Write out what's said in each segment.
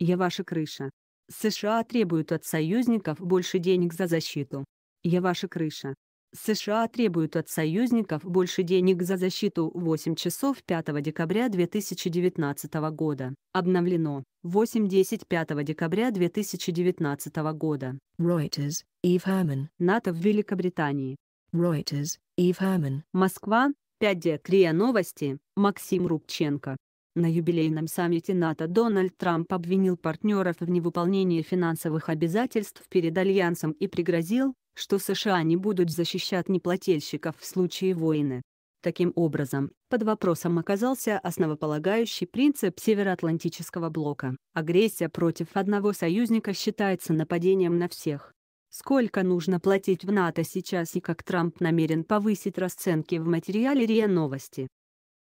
Я ваша крыша. США требуют от союзников больше денег за защиту. Я ваша крыша. США требуют от союзников больше денег за защиту 8 часов 5 декабря 2019 года. Обновлено. 8.10 5 декабря 2019 года. Reuters, Eve Herman. НАТО в Великобритании. Reuters, Eve Herman. Москва, 5 Декрия новости, Максим Рубченко. На юбилейном саммите НАТО Дональд Трамп обвинил партнеров в невыполнении финансовых обязательств перед Альянсом и пригрозил, что США не будут защищать неплательщиков в случае войны. Таким образом, под вопросом оказался основополагающий принцип Североатлантического блока. Агрессия против одного союзника считается нападением на всех. Сколько нужно платить в НАТО сейчас и как Трамп намерен повысить расценки в материале РИА Новости.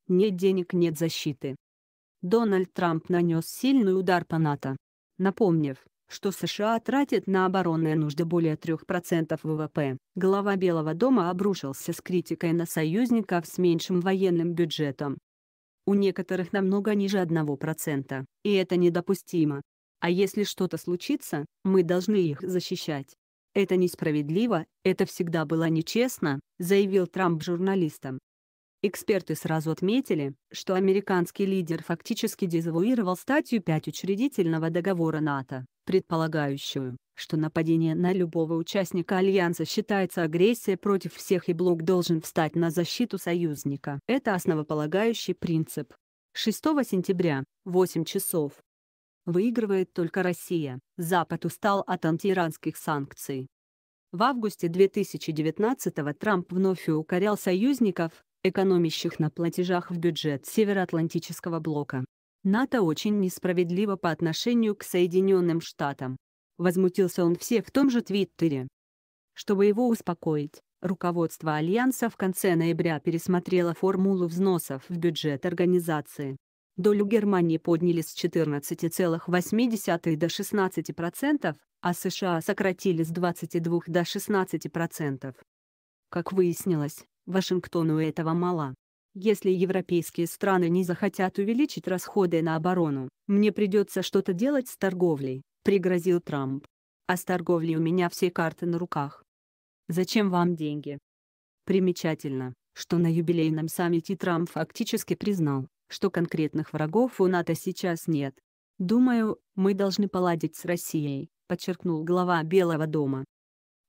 Нет денег – нет защиты. Дональд Трамп нанес сильный удар по НАТО, напомнив, что США тратят на оборонные нужды более 3% ВВП. Глава Белого дома обрушился с критикой на союзников с меньшим военным бюджетом. У некоторых намного ниже 1%, и это недопустимо. А если что-то случится, мы должны их защищать. «Это несправедливо, это всегда было нечестно», заявил Трамп журналистам. Эксперты сразу отметили, что американский лидер фактически дезавуировал статью 5 учредительного договора НАТО, предполагающую, что нападение на любого участника Альянса считается агрессией против всех и блок должен встать на защиту союзника. Это основополагающий принцип. 6 сентября, 8 часов. Выигрывает только Россия. Запад устал от антииранских санкций. В августе 2019 Трамп вновь укорял союзников, экономящих на платежах в бюджет Североатлантического блока. НАТО очень несправедливо по отношению к Соединенным Штатам. Возмутился он все в том же Твиттере. Чтобы его успокоить, руководство Альянса в конце ноября пересмотрело формулу взносов в бюджет организации. Долю Германии подняли с 14,8 до 16%, а США сократили с 22 до 16%. Как выяснилось, Вашингтону этого мало. Если европейские страны не захотят увеличить расходы на оборону, мне придется что-то делать с торговлей, пригрозил Трамп. А с торговлей у меня все карты на руках. Зачем вам деньги? Примечательно, что на юбилейном саммите Трамп фактически признал, что конкретных врагов у НАТО сейчас нет. «Думаю, мы должны поладить с Россией», – подчеркнул глава Белого дома.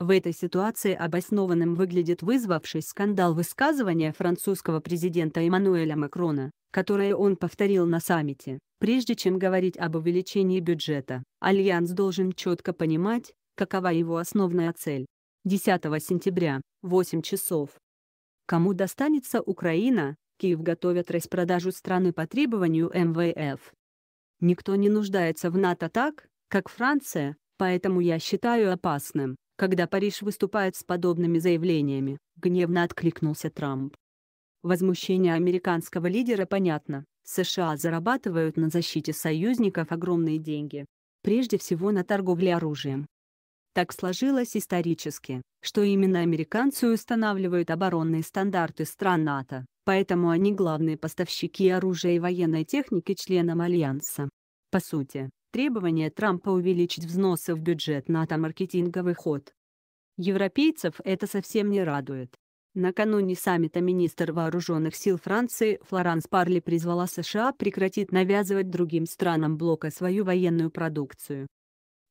В этой ситуации обоснованным выглядит вызвавший скандал высказывания французского президента Эммануэля Макрона, которое он повторил на саммите. Прежде чем говорить об увеличении бюджета, Альянс должен четко понимать, какова его основная цель. 10 сентября, 8 часов. Кому достанется Украина, Киев готовят распродажу страны по требованию МВФ. Никто не нуждается в НАТО так, как Франция, поэтому я считаю опасным, когда Париж выступает с подобными заявлениями», — гневно откликнулся Трамп. Возмущение американского лидера понятно. США зарабатывают на защите союзников огромные деньги. Прежде всего на торговле оружием. Так сложилось исторически, что именно американцы устанавливают оборонные стандарты стран НАТО, поэтому они главные поставщики оружия и военной техники членам Альянса. По сути, требование Трампа увеличить взносы в бюджет НАТО-маркетинговый ход. Европейцев это совсем не радует. Накануне саммита министр вооруженных сил Франции Флоранс Парли призвала США прекратить навязывать другим странам блока свою военную продукцию.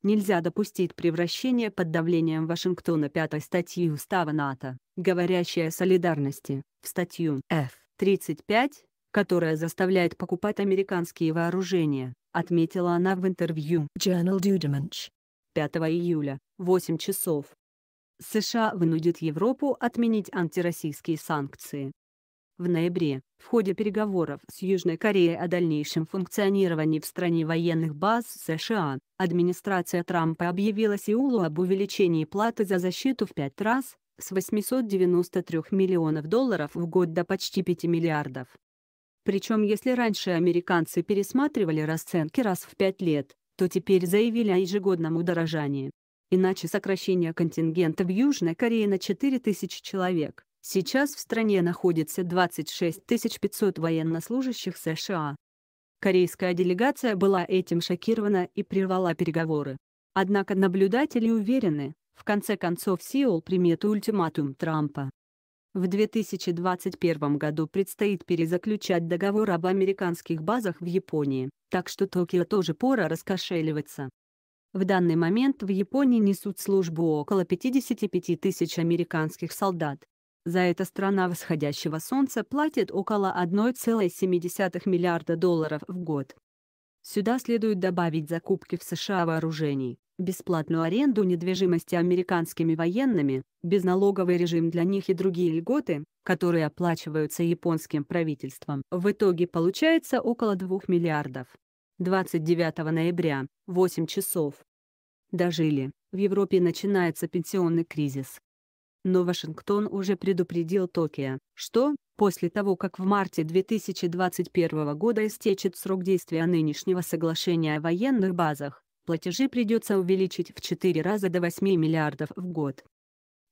Нельзя допустить превращения под давлением Вашингтона пятой статьи Устава НАТО, говорящей о солидарности, в статью F-35, которая заставляет покупать американские вооружения отметила она в интервью Journal Dudemanch. 5 июля, 8 часов. США вынудит Европу отменить антироссийские санкции. В ноябре, в ходе переговоров с Южной Кореей о дальнейшем функционировании в стране военных баз США, администрация Трампа объявила Сеулу об увеличении платы за защиту в пять раз, с 893 миллионов долларов в год до почти 5 миллиардов. Причем если раньше американцы пересматривали расценки раз в пять лет, то теперь заявили о ежегодном удорожании. Иначе сокращение контингента в Южной Корее на 4000 человек. Сейчас в стране находится 26 500 военнослужащих США. Корейская делегация была этим шокирована и прервала переговоры. Однако наблюдатели уверены, в конце концов Сеул примет ультиматум Трампа. В 2021 году предстоит перезаключать договор об американских базах в Японии, так что Токио тоже пора раскошеливаться. В данный момент в Японии несут службу около 55 тысяч американских солдат. За это страна восходящего солнца платит около 1,7 миллиарда долларов в год. Сюда следует добавить закупки в США вооружений, бесплатную аренду недвижимости американскими военными, безналоговый режим для них и другие льготы, которые оплачиваются японским правительством. В итоге получается около 2 миллиардов. 29 ноября, 8 часов. Дожили. В Европе начинается пенсионный кризис но Вашингтон уже предупредил Токио, что, после того как в марте 2021 года истечет срок действия нынешнего соглашения о военных базах, платежи придется увеличить в 4 раза до 8 миллиардов в год.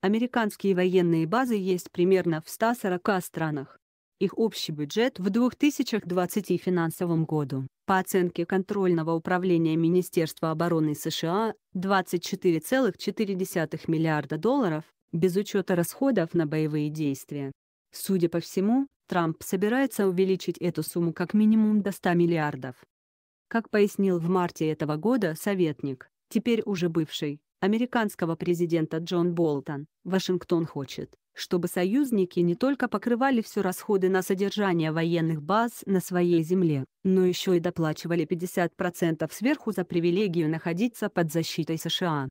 Американские военные базы есть примерно в 140 странах. Их общий бюджет в 2020 финансовом году, по оценке контрольного управления Министерства обороны США, 24,4 миллиарда долларов, без учета расходов на боевые действия. Судя по всему, Трамп собирается увеличить эту сумму как минимум до 100 миллиардов. Как пояснил в марте этого года советник, теперь уже бывший, американского президента Джон Болтон, Вашингтон хочет, чтобы союзники не только покрывали все расходы на содержание военных баз на своей земле, но еще и доплачивали 50% сверху за привилегию находиться под защитой США.